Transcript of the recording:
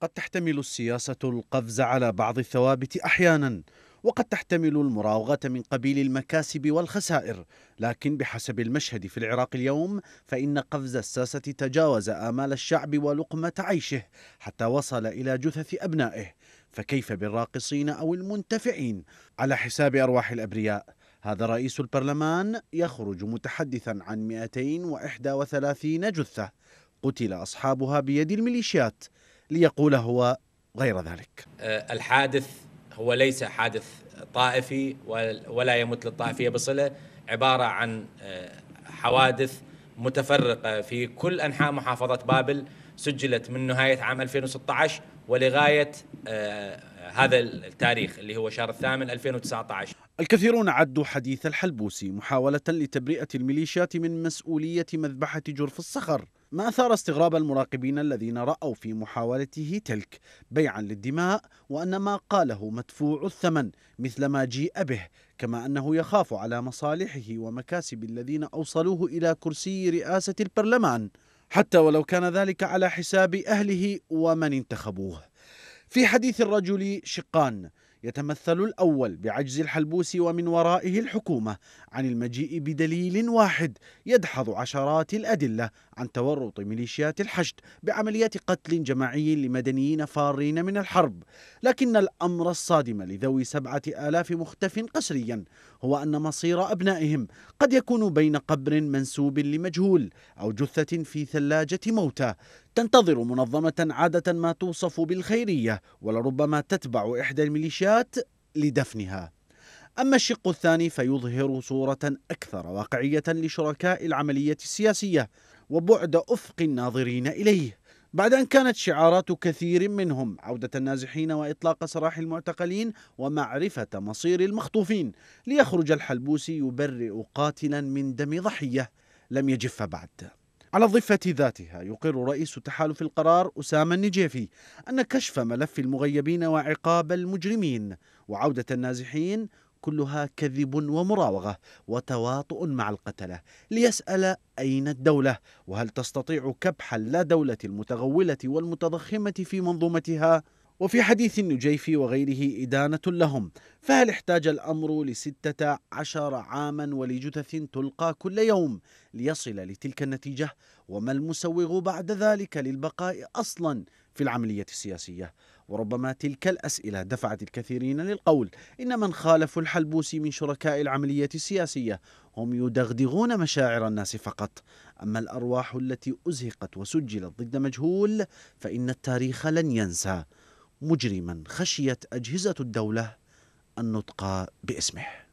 قد تحتمل السياسة القفز على بعض الثوابت أحيانا وقد تحتمل المراوغة من قبيل المكاسب والخسائر لكن بحسب المشهد في العراق اليوم فإن قفز الساسة تجاوز آمال الشعب ولقمة عيشه حتى وصل إلى جثث أبنائه فكيف بالراقصين أو المنتفعين على حساب أرواح الأبرياء هذا رئيس البرلمان يخرج متحدثا عن 231 جثة قتل أصحابها بيد الميليشيات ليقول هو غير ذلك آه، الحادث هو ليس حادث طائفي ولا يمت للطائفيه بصله عباره عن آه، حوادث متفرقه في كل انحاء محافظه بابل سجلت من نهايه عام 2016 ولغايه آه، هذا التاريخ اللي هو شهر الثامن 2019 الكثيرون عدوا حديث الحلبوسي محاولة لتبرئة الميليشيات من مسؤولية مذبحة جرف الصخر ما أثار استغراب المراقبين الذين رأوا في محاولته تلك بيعا للدماء وأن ما قاله مدفوع الثمن مثل ما جيء به كما أنه يخاف على مصالحه ومكاسب الذين أوصلوه إلى كرسي رئاسة البرلمان حتى ولو كان ذلك على حساب أهله ومن انتخبوه في حديث الرجل شقان يتمثل الأول بعجز الحلبوس ومن ورائه الحكومة عن المجيء بدليل واحد يدحض عشرات الأدلة عن تورط ميليشيات الحشد بعمليات قتل جماعي لمدنيين فارين من الحرب لكن الأمر الصادم لذوي سبعة آلاف مختف قسريا هو أن مصير أبنائهم قد يكون بين قبر منسوب لمجهول أو جثة في ثلاجة موتى تنتظر منظمة عادة ما توصف بالخيرية ولربما تتبع إحدى الميليشيات لدفنها أما الشق الثاني فيظهر صورة أكثر واقعية لشركاء العملية السياسية وبعد أفق الناظرين إليه بعد أن كانت شعارات كثير منهم عودة النازحين وإطلاق سراح المعتقلين ومعرفة مصير المخطوفين ليخرج الحلبوسي يبرئ قاتلا من دم ضحية لم يجف بعد على الضفة ذاتها يقر رئيس تحالف القرار أسامة النجيفي أن كشف ملف المغيبين وعقاب المجرمين وعودة النازحين كلها كذب ومراوغة وتواطؤ مع القتلة ليسأل أين الدولة وهل تستطيع كبح اللا دولة المتغولة والمتضخمة في منظومتها وفي حديث النجيفي وغيره إدانة لهم فهل احتاج الأمر لستة عشر عاما ولجثث تلقى كل يوم ليصل لتلك النتيجة وما المسوغ بعد ذلك للبقاء أصلا في العملية السياسية وربما تلك الأسئلة دفعت الكثيرين للقول إن من خالفوا الحلبوسي من شركاء العملية السياسية هم يدغدغون مشاعر الناس فقط أما الأرواح التي أزهقت وسجلت ضد مجهول فإن التاريخ لن ينسى مجرما خشيت أجهزة الدولة النطق باسمه